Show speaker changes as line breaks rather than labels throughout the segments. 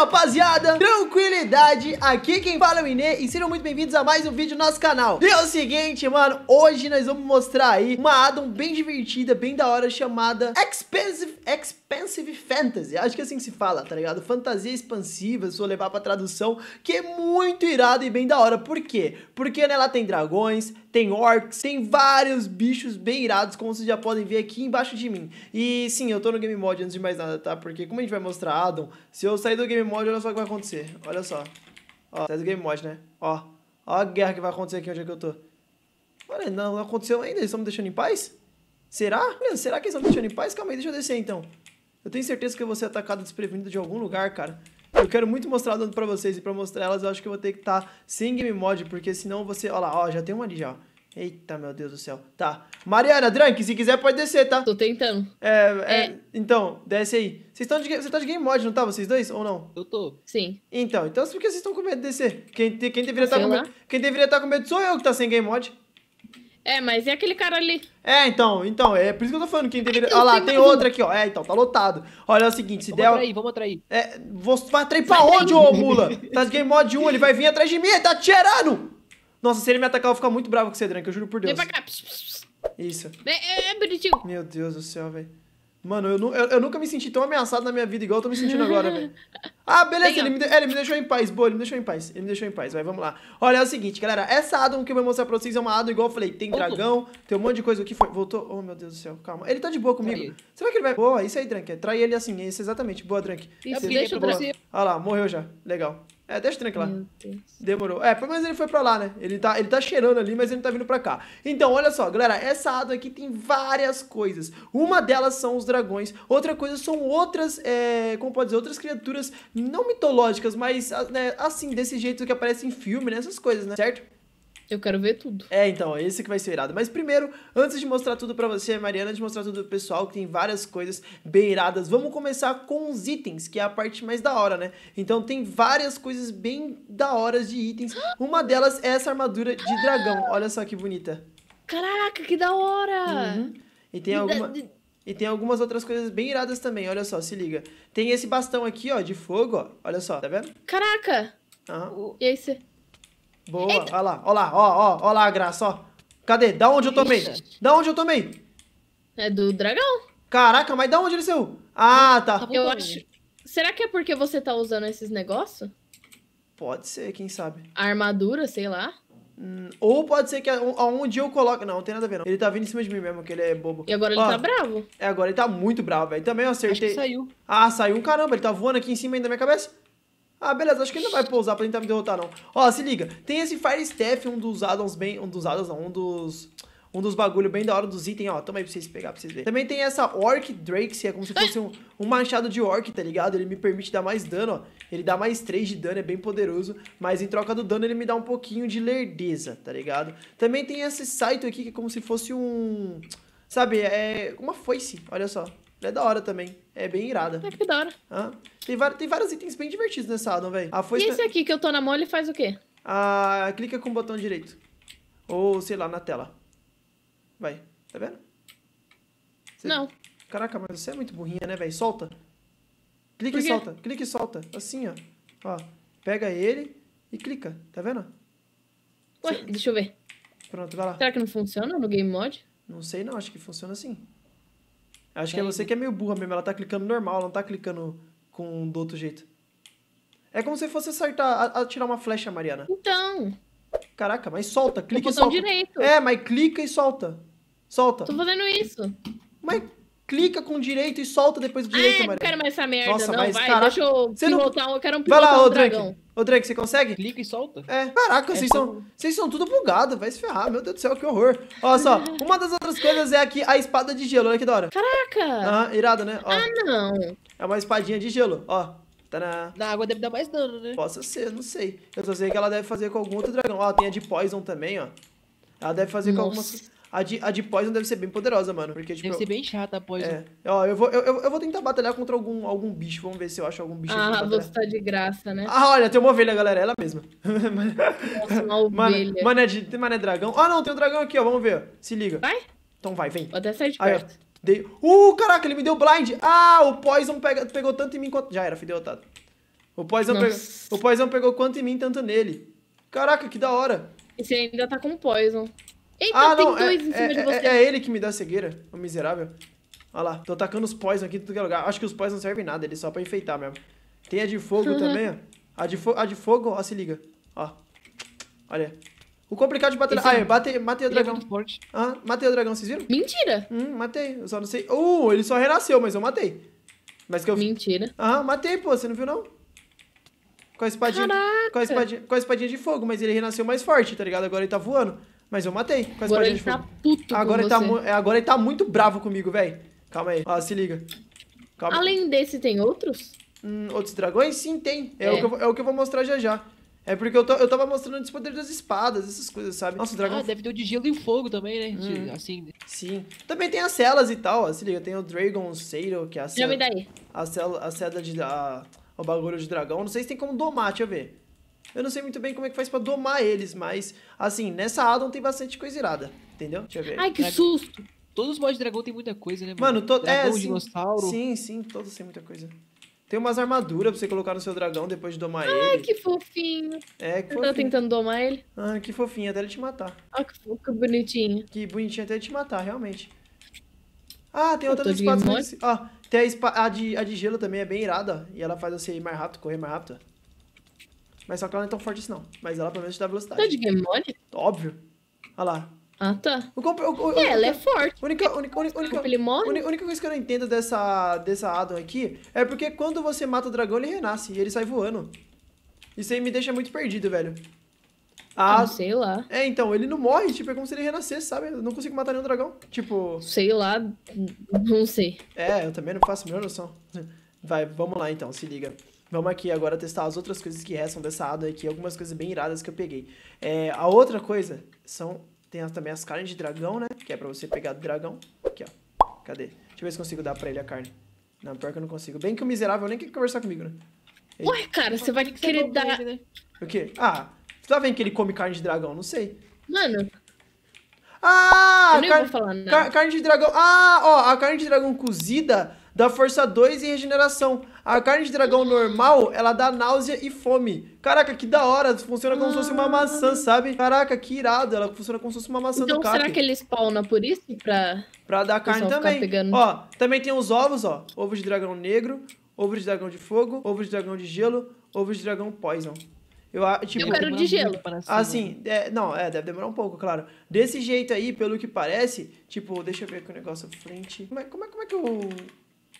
rapaziada, tranquilidade, aqui quem fala é o Inê e sejam muito bem-vindos a mais um vídeo no nosso canal E é o seguinte, mano, hoje nós vamos mostrar aí uma addon bem divertida, bem da hora, chamada Expensive, Expensive Fantasy Acho que é assim que se fala, tá ligado? Fantasia expansiva, se eu levar pra tradução, que é muito irado e bem da hora Por quê? Porque nela né, tem dragões, tem orcs, tem vários bichos bem irados, como vocês já podem ver aqui embaixo de mim E sim, eu tô no Game Mod antes de mais nada, tá? Porque como a gente vai mostrar addon, se eu sair do Game mode, olha só o que vai acontecer. Olha só. Ó, sai tá game mode, né? Ó. Ó a guerra que vai acontecer aqui onde é que eu tô. Olha, não, não aconteceu ainda. Eles estão me deixando em paz? Será? será que eles estão me deixando em paz? Calma aí, deixa eu descer então. Eu tenho certeza que eu vou ser atacado desprevenido de algum lugar, cara. Eu quero muito mostrar dando pra vocês e pra mostrar elas, eu acho que eu vou ter que estar tá sem game mod, porque senão você... Olha lá, ó, já tem uma ali já, ó. Eita, meu Deus do céu. Tá. Mariana, Drank, se quiser pode descer, tá? Tô tentando. É, é, é. então, desce aí. Vocês estão de, você tá de game mod, não tá? Vocês dois ou não? Eu tô. Sim. Então, então por que vocês estão com medo de descer? Quem, quem deveria estar tá com medo? Quem deveria estar tá com medo sou eu que tá sem game mod. É, mas e é aquele cara ali? É, então, então, é por isso que eu tô falando, quem deveria... Olha ah, lá, tem outra aqui, ó, é, então, tá lotado. Olha, é o seguinte, se vamos der... Vamos atrair, vamos atrair. É, vou... vai atrair pra vai onde, ô mula? Tá de game mod 1, ele vai vir atrás de mim, ele tá tirando! Nossa, se ele me atacar, eu vou ficar muito bravo com você, Drank, eu juro por Deus. Vem pra cá. Isso. É, é, é bonitinho. Meu Deus do céu, velho. Mano, eu, eu, eu, nunca me senti tão ameaçado na minha vida igual eu tô me sentindo agora, velho. Ah, beleza, ele me, de, ele me deixou em paz. Boa, ele me deixou em paz. Ele me deixou em paz, vai, vamos lá. Olha, é o seguinte, galera. Essa Adam que eu vou mostrar pra vocês é uma Adam igual eu falei. Tem dragão, tem um monte de coisa aqui. Foi, voltou. Oh, meu Deus do céu, calma. Ele tá de boa comigo. Aí. Será que ele vai... Boa, isso aí, Drank. É, trai ele assim, é isso exatamente. Boa, Drank. Isso, deixa o Olha lá, morreu já. Legal. É, deixa o Trank lá. Demorou. É, mas ele foi pra lá, né? Ele tá, ele tá cheirando ali, mas ele não tá vindo pra cá. Então, olha só, galera, essa ado aqui tem várias coisas. Uma delas são os dragões, outra coisa são outras, é, como pode dizer, outras criaturas não mitológicas, mas né, assim, desse jeito que aparece em filme, né? Essas coisas, né? Certo? Eu quero ver tudo. É, então, é esse que vai ser irado. Mas primeiro, antes de mostrar tudo para você, Mariana, de mostrar tudo pro pessoal, que tem várias coisas bem iradas, vamos começar com os itens, que é a parte mais da hora, né? Então tem várias coisas bem da hora de itens. Uma delas é essa armadura de dragão. Olha só que bonita. Caraca, que da hora! Uhum. E tem alguma... E tem algumas outras coisas bem iradas também, olha só, se liga. Tem esse bastão aqui, ó, de fogo, ó. Olha só, tá vendo? Caraca! Uhum. E esse? Boa, olha lá, olha lá, ó, ó, ó lá a graça, ó. Cadê? Da onde eu tomei? Da onde eu tomei? É do dragão. Caraca, mas da onde ele saiu? Ah, tá. Eu acho... Será que é porque você tá usando esses negócios? Pode ser, quem sabe. A armadura, sei lá. Hum, ou pode ser que aonde eu coloco. Não, não tem nada a ver, não. Ele tá vindo em cima de mim mesmo, que ele é bobo. E agora ó, ele tá bravo. É, agora ele tá muito bravo, velho. Também eu acertei. Acho que saiu. Ah, saiu. Caramba, ele tá voando aqui em cima ainda da minha cabeça. Ah, beleza, acho que ele não vai pousar pra tentar me derrotar, não. Ó, se liga, tem esse Fire Staff, um dos addons bem... Um dos addons, não, um dos... Um dos bagulho bem da hora dos itens, ó. Toma aí pra vocês pegar, pra vocês verem. Também tem essa Orc Drake, que é como se fosse um, um, machado de Orc, tá ligado? Ele me permite dar mais dano, ó. Ele dá mais 3 de dano, é bem poderoso. Mas em troca do dano, ele me dá um pouquinho de lerdeza, tá ligado? Também tem esse Saito aqui, que é como se fosse um... Sabe, é, é uma foice, olha só. É da hora também. É bem irada. É que da hora. Ah, tem, tem vários itens bem divertidos nessa addon, velho. Ah, foi... E esse aqui que eu tô na mão, ele faz o quê? Ah, clica com o botão direito. Ou, sei lá, na tela. Vai. Tá vendo? Você... Não. Caraca, mas você é muito burrinha, né, velho? Solta. Clica e solta. Clica e solta. Assim, ó. Ó. Pega ele e clica. Tá vendo? Ué, você... deixa eu ver. Pronto, vai lá. Será que não funciona no Game Mod? Não sei não, acho que funciona assim. Acho é que é você que é meio burra mesmo. Ela tá clicando normal, ela não tá clicando com do outro jeito. É como se fosse acertar, atirar uma flecha, Mariana. Então. Caraca, mas solta, clica e solta. direito. É, mas clica e solta. Solta. Tô fazendo isso. Mas clica com direito e solta depois com direito, mano ah, Eu não quero mais essa merda, Nossa, não, mas, vai, caraca, deixa eu você pilotar, não... eu quero um pilotar Vai lá, ô, dragão. Drake, ô, Drake, você consegue? Clica e solta. É, caraca, é vocês, são, vocês são tudo bugado, vai se ferrar, meu Deus do céu, que horror. Olha só, uma das outras coisas é aqui a espada de gelo, olha que da hora. Caraca! Aham, irada, né? Ó. Ah, não. É uma espadinha de gelo, ó. Tadã. Na água deve dar mais dano, né? Possa ser, não sei. Eu só sei que ela deve fazer com algum outro dragão. Ó, tem a de Poison também, ó. Ela deve fazer Nossa. com algumas... A de, a de Poison deve ser bem poderosa, mano. Porque, tipo, deve ser bem chata a Poison. É. Ó, eu vou, eu, eu vou tentar batalhar contra algum, algum bicho. Vamos ver se eu acho algum bicho. Ah, você tá de graça, né? Ah, olha, tem uma ovelha, galera. Ela mesma. Nossa, uma ovelha. Mano, mano, é, de, mano é dragão. Ah, não, tem um dragão aqui, ó. Vamos ver. Se liga. Vai? Então vai, vem. Vou até sair de perto. ó. Dei... Uh, caraca, ele me deu blind. Ah, o Poison pega, pegou tanto em mim quanto... Já era, fui derrotado. O Poison, pegou... o Poison pegou quanto em mim, tanto nele. Caraca, que da hora. esse ainda tá com Poison. Eita, ah, tem não, é, dois é, em cima é, de é, você. É, é, ele que me dá cegueira, o miserável. Olha lá, tô atacando os poison aqui em todo é lugar. Acho que os poison não servem nada, eles só pra enfeitar mesmo. Tem a de fogo uhum. também, ó. A de, a de fogo, ó, se liga. Ó. Olha. O complicado de bater... Esse ah, é, bate, matei o dragão. Ah, matei o dragão, vocês viram? Mentira! Hum, matei. Eu só não sei... Uh, ele só renasceu, mas eu matei. Mas que eu... Mentira. Ah, matei, pô, você não viu, não? Com a espadinha... Caraca. Com a espadinha, com a espadinha de fogo, mas ele renasceu mais forte, tá ligado? Agora ele tá voando. Mas eu matei tá com a agora espadinha de fogo. Tá puto agora, ele tá é, agora ele tá muito bravo comigo, velho. Calma aí. Ó, se liga. Calma. Além desse, tem outros? Hum, outros dragões? Sim, tem. É, é. O que eu, é o que eu vou mostrar já já. É porque eu, tô, eu tava mostrando os poderes das espadas, essas coisas, sabe? Nossa, o dragão. Ah, deve ter o de gelo e fogo também, né? Hum. assim. Né? Sim. Também tem as celas e tal, ó. Se liga, tem o Dragon seiro que é a cela. Já me daí. A cela, a seda de. A, o bagulho de dragão. Não sei se tem como domar, deixa eu ver. Eu não sei muito bem como é que faz para domar eles, mas, assim, nessa addon tem bastante coisa irada, entendeu? Deixa eu ver. Ai, que susto! Todos os mods de dragão tem muita coisa, né, mano? Mano, dragão, é, sim, dinossauro. Sim, sim, todos têm muita coisa. Tem umas armaduras pra você colocar no seu dragão depois de domar Ai, ele. Ai, que fofinho. É, que fofinho. Eu tô tentando domar ele. Ah, que fofinho, até ele te matar. Ah, que, fofo, que bonitinho. Que bonitinho até ele te matar, realmente. Ah, tem outras espadas. Ó, ah, tem a, a, de, a de gelo também, é bem irada. E ela faz você ir mais rápido, correr mais rápido. Mas só que ela não é tão forte assim, não. Mas ela pelo menos te dá velocidade. Tá de Game Mode? Óbvio. Olha lá. Ah, tá. O, o, o, é, ela é forte. Única, única, única, única, única, única coisa que eu não entendo dessa, dessa addon aqui é porque quando você mata o dragão, ele renasce e ele sai voando. Isso aí me deixa muito perdido, velho. Ah, ah, sei lá. É, então, ele não morre, tipo, é como se ele renascesse, sabe? Eu não consigo matar nenhum dragão. Tipo. Sei lá, não sei. É, eu também não faço a menor noção. Vai, vamos lá então, se liga. Vamos aqui agora testar as outras coisas que restam dessa ada aqui, algumas coisas bem iradas que eu peguei. É, a outra coisa são tem também as carnes de dragão, né? Que é pra você pegar do dragão. Aqui, ó. Cadê? Deixa eu ver se consigo dar pra ele a carne. Não, pior que eu não consigo. Bem que o miserável nem quer conversar comigo, né? Ele... Ué, cara, você vai querer você dar... né? O quê? Ah, você tá vendo que ele come carne de dragão? Não sei. Mano... Ah! Eu nem car... vou falar nada. Car carne de dragão... Ah, ó, a carne de dragão cozida dá força 2 e regeneração. A carne de dragão normal, ela dá náusea e fome. Caraca, que da hora. Funciona como ah. se fosse uma ah. maçã, sabe? Caraca, que irado. Ela funciona como se fosse uma maçã então, do cap. será que ele spawna por isso? Pra, pra dar carne também. Ó, também tem os ovos, ó. Ovo de dragão negro, ovo de dragão de fogo, ovo de dragão de gelo, ovo de dragão poison. Eu, tipo, eu quero de gelo. Assim, né? é, não, é, deve demorar um pouco, claro. Desse jeito aí, pelo que parece, tipo, deixa eu ver aqui o negócio à é frente. Como é, como é, como é que eu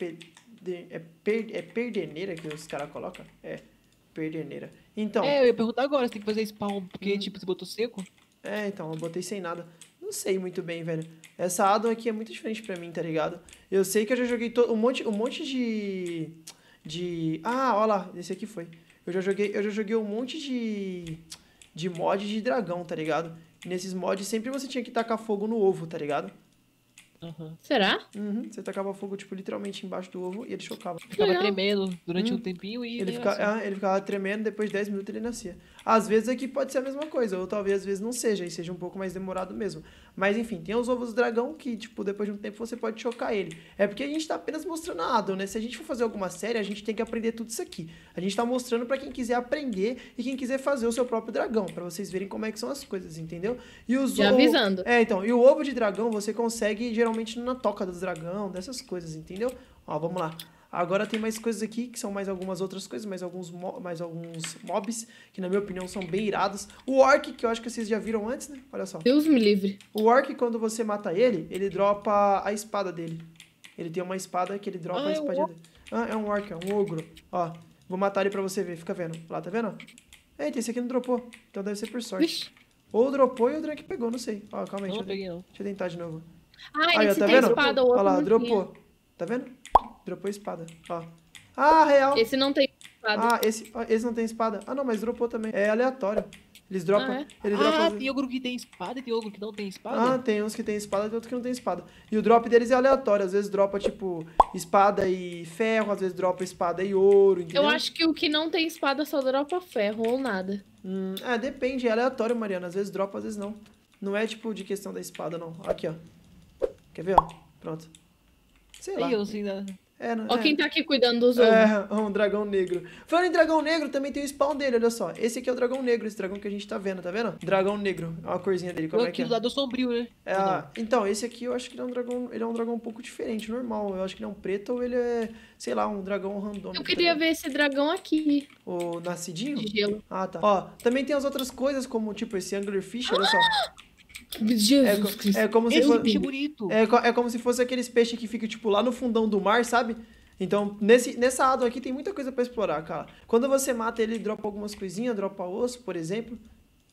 é, per, é perdeneira que os caras colocam? É, perdeneira. Então. É, eu ia perguntar agora, você tem que fazer spawn, porque, hum. tipo, você botou seco? É, então, eu botei sem nada. Não sei muito bem, velho. Essa addon aqui é muito diferente pra mim, tá ligado? Eu sei que eu já joguei todo, um, monte, um monte de. De. Ah, olha lá, esse aqui foi. Eu já joguei, eu já joguei um monte de. De mod de dragão, tá ligado? nesses mods sempre você tinha que tacar fogo no ovo, tá ligado? Uhum. Será? Uhum. Você tacava fogo, tipo, literalmente embaixo do ovo e ele chocava. Ficava Legal. tremendo durante hum. um uhum. tempinho e. Ele, fica... assim. ah, ele ficava tremendo, depois de 10 minutos ele nascia. Às vezes aqui pode ser a mesma coisa, ou talvez às vezes não seja, e seja um pouco mais demorado mesmo. Mas enfim, tem os ovos do dragão que, tipo, depois de um tempo você pode chocar ele. É porque a gente tá apenas mostrando a Adam, né? Se a gente for fazer alguma série, a gente tem que aprender tudo isso aqui. A gente tá mostrando para quem quiser aprender e quem quiser fazer o seu próprio dragão, para vocês verem como é que são as coisas, entendeu? E os Já o... avisando. É, então, e o ovo de dragão você consegue geralmente na toca dos dragão, dessas coisas, entendeu? Ó, vamos lá. Agora tem mais coisas aqui, que são mais algumas outras coisas, mais alguns, mais alguns mobs, que na minha opinião são bem irados. O Orc, que eu acho que vocês já viram antes, né? Olha só. Deus me livre. O Orc, quando você mata ele, ele dropa a espada dele. Ele tem uma espada que ele dropa ah, a é espadinha é dele. Ah, é um Orc, é um ogro. Ó, vou matar ele pra você ver, fica vendo. Lá, tá vendo? Eita, esse aqui não dropou, então deve ser por sorte. Ou dropou e o Drake pegou, não sei. Ó, calma aí, não, deixa, eu, peguei, não. deixa eu tentar de novo. Ah, Aí, ó, tá tem vendo? espada ou outro. Olha lá, dropou. Tá vendo? Dropou espada. Ó. Ah, real. Esse não tem espada. Ah, esse, esse não tem espada. Ah, não, mas dropou também. É aleatório. Eles dropam. Ah, é? Ah, tem ogro que tem espada e tem ogro que não tem espada Ah, tem uns que tem espada e tem outros que não tem espada. E o drop deles é aleatório. Às vezes dropa, tipo, espada e ferro, às vezes dropa espada e ouro, entendeu? Eu acho que o que não tem espada só dropa ferro ou nada. Hum, é, depende. É aleatório, Mariana. Às vezes dropa, às vezes não. Não é, tipo, de questão da espada, não. Aqui, ó. Quer ver, ó? Pronto. Sei lá. Eu, sim, né? É, não, ó, é. quem tá aqui cuidando dos outros. É, um dragão negro. Falando em dragão negro, também tem o spawn dele, olha só. Esse aqui é o dragão negro, esse dragão que a gente tá vendo, tá vendo? Dragão negro. Olha a corzinha dele, como é que é? do lado sombrio, né? É, então, esse aqui eu acho que ele é um dragão, ele é um dragão um pouco diferente, normal. Eu acho que ele é um preto ou ele é, sei lá, um dragão random. Eu queria tá ver esse dragão aqui. O nascidinho? De gelo. Ah, tá. Ó, também tem as outras coisas, como, tipo, esse anglerfish, olha ah! só. Jesus é, é como se fosse. É, é, é como se fosse aqueles peixes que ficam, tipo, lá no fundão do mar, sabe? Então, nesse, nessa água aqui tem muita coisa para explorar, cara. Quando você mata ele, dropa algumas coisinhas, dropa osso, por exemplo.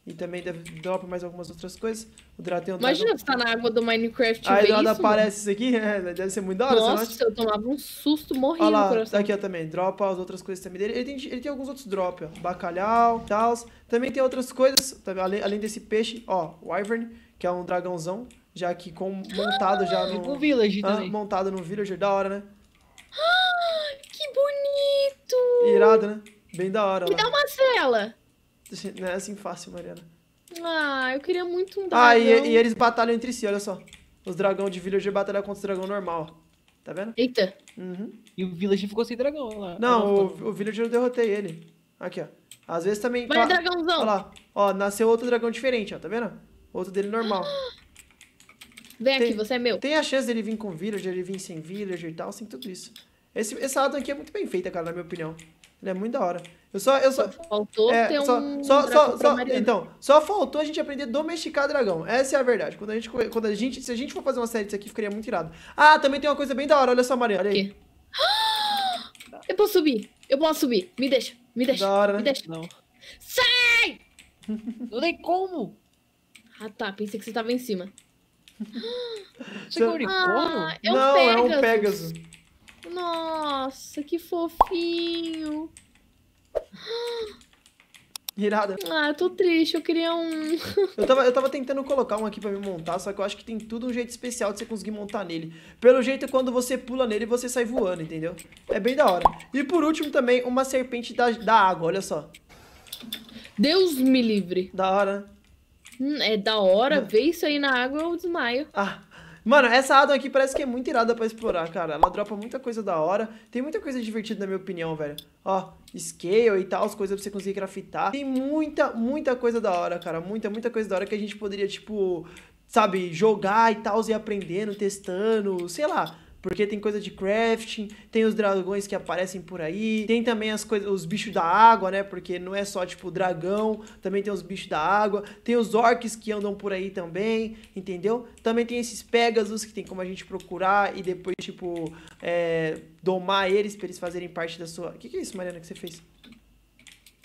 E também deve dropa mais algumas outras coisas. O Dragon Imagina você tá na água do Minecraft Aí nada aparece isso aqui, né? deve ser muito da hora. Nossa, eu tomava um susto, morri Olha lá, coração. Aqui, ó, também. Dropa as outras coisas também dele. Ele tem, ele tem alguns outros drops, ó. Bacalhau, tal. Também tem outras coisas, além, além desse peixe, ó. Wyvern, que é um dragãozão. Já que com, montado já no... O Village ah, Montado no Villager, da hora, né? que bonito! Irado, né? Bem da hora. Me lá. dá uma cela. Não é assim fácil, Mariana. Ah, eu queria muito um dragão. Ah, e, e eles batalham entre si, olha só. Os dragão de villager batalham contra os dragão normal. Tá vendo? Eita. Uhum. E o villager ficou sem dragão lá. Não, o, o villager eu derrotei ele. Aqui, ó. Às vezes também... Vai, dragãozão. Olha lá. Ó, nasceu outro dragão diferente, ó. Tá vendo? Outro dele normal. Vem tem, aqui, você é meu. Tem a chance dele vir com villager, ele vir sem villager e tal, sem assim, tudo isso. Esse, essa addon aqui é muito bem feita, cara, na minha opinião. Ele é muito da hora. Eu só, eu só, só faltou é, ter só, um só, só, só então, só faltou a gente aprender a domesticar dragão. Essa é a verdade. Quando a gente quando a gente, se a gente for fazer uma série disso aqui, ficaria muito irado. Ah, também tem uma coisa bem da hora. Olha só, Mariana, olha aí. Eu posso subir. Eu posso subir. Me deixa. Me deixa. Da hora, né? Me deixa. Não. Sai! Não tem como. Ah, tá. Pensei que você tava em cima. Você é ah, é um Não, Pegasus. é um Pegasus. Nossa, que fofinho. Irada. Ah, eu tô triste, eu queria um. eu, tava, eu tava tentando colocar um aqui pra me montar, só que eu acho que tem tudo um jeito especial de você conseguir montar nele. Pelo jeito, quando você pula nele, você sai voando, entendeu? É bem da hora. E por último também, uma serpente da, da água, olha só. Deus me livre. Da hora, hum, é da hora, ver isso aí na água, eu desmaio. Ah, Mano, essa addon aqui parece que é muito irada pra explorar, cara. Ela dropa muita coisa da hora. Tem muita coisa divertida, na minha opinião, velho. Ó, scale e tal, as coisas pra você conseguir craftar. Tem muita, muita coisa da hora, cara. Muita, muita coisa da hora que a gente poderia, tipo, sabe, jogar e tal, e aprendendo, testando, sei lá. Porque tem coisa de crafting, tem os dragões que aparecem por aí, tem também as coisas, os bichos da água, né? Porque não é só tipo dragão, também tem os bichos da água, tem os orcs que andam por aí também, entendeu? Também tem esses Pegasus que tem como a gente procurar e depois, tipo, é, domar eles pra eles fazerem parte da sua. O que, que é isso, Mariana, que você fez?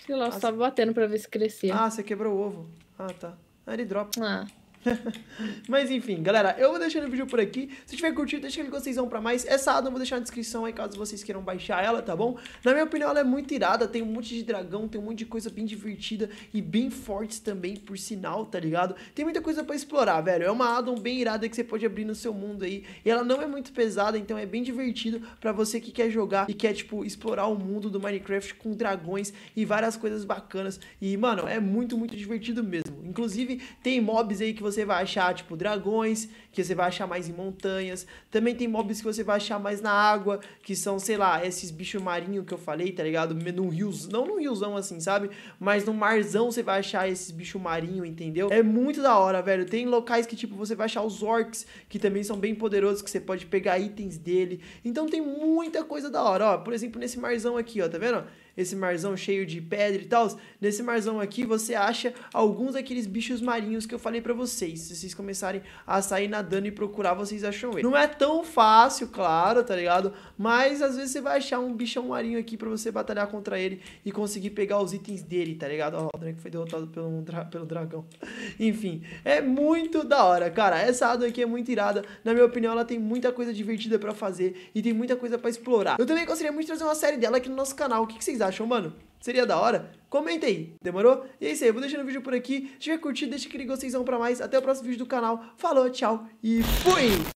Sei lá, ah, só tava batendo pra ver se crescia. Ah, você quebrou o ovo. Ah, tá. Ah, ele dropa. Ah. Mas enfim, galera, eu vou deixando o vídeo por aqui. Se tiver curtido, deixa aquele gostezão pra mais. Essa addon eu vou deixar na descrição aí, caso vocês queiram baixar ela, tá bom? Na minha opinião, ela é muito irada, tem um monte de dragão, tem um monte de coisa bem divertida e bem fortes também, por sinal, tá ligado? Tem muita coisa pra explorar, velho. É uma addon bem irada que você pode abrir no seu mundo aí. E ela não é muito pesada, então é bem divertido pra você que quer jogar e quer, tipo, explorar o mundo do Minecraft com dragões e várias coisas bacanas. E, mano, é muito, muito divertido mesmo. Inclusive, tem mobs aí que você você vai achar, tipo, dragões, que você vai achar mais em montanhas. Também tem mobs que você vai achar mais na água, que são, sei lá, esses bichos marinhos que eu falei, tá ligado? no riozão não no riozão assim, sabe? Mas no marzão você vai achar esses bichos marinhos, entendeu? É muito da hora, velho. Tem locais que, tipo, você vai achar os orcs, que também são bem poderosos, que você pode pegar itens dele. Então tem muita coisa da hora, ó. Por exemplo, nesse marzão aqui, ó, tá vendo? esse marzão cheio de pedra e tal, nesse marzão aqui você acha alguns daqueles bichos marinhos que eu falei para vocês. Se vocês começarem a sair nadando e procurar, vocês acham ele. Não é tão fácil, claro, tá ligado? Mas às vezes você vai achar um bichão marinho aqui para você batalhar contra ele e conseguir pegar os itens dele, tá ligado? Ó, o Drake foi derrotado pelo, pelo dragão. Enfim, é muito da hora, cara. Essa água aqui é muito irada. Na minha opinião, ela tem muita coisa divertida para fazer e tem muita coisa para explorar. Eu também gostaria muito de trazer uma série dela aqui no nosso canal. O que, que vocês acham? acham, mano? Seria da hora? Comenta aí, demorou? E é isso aí, vou deixando o vídeo por aqui. Se tiver curtido, deixa aquele gostezão pra mais. Até o próximo vídeo do canal. Falou, tchau e fui!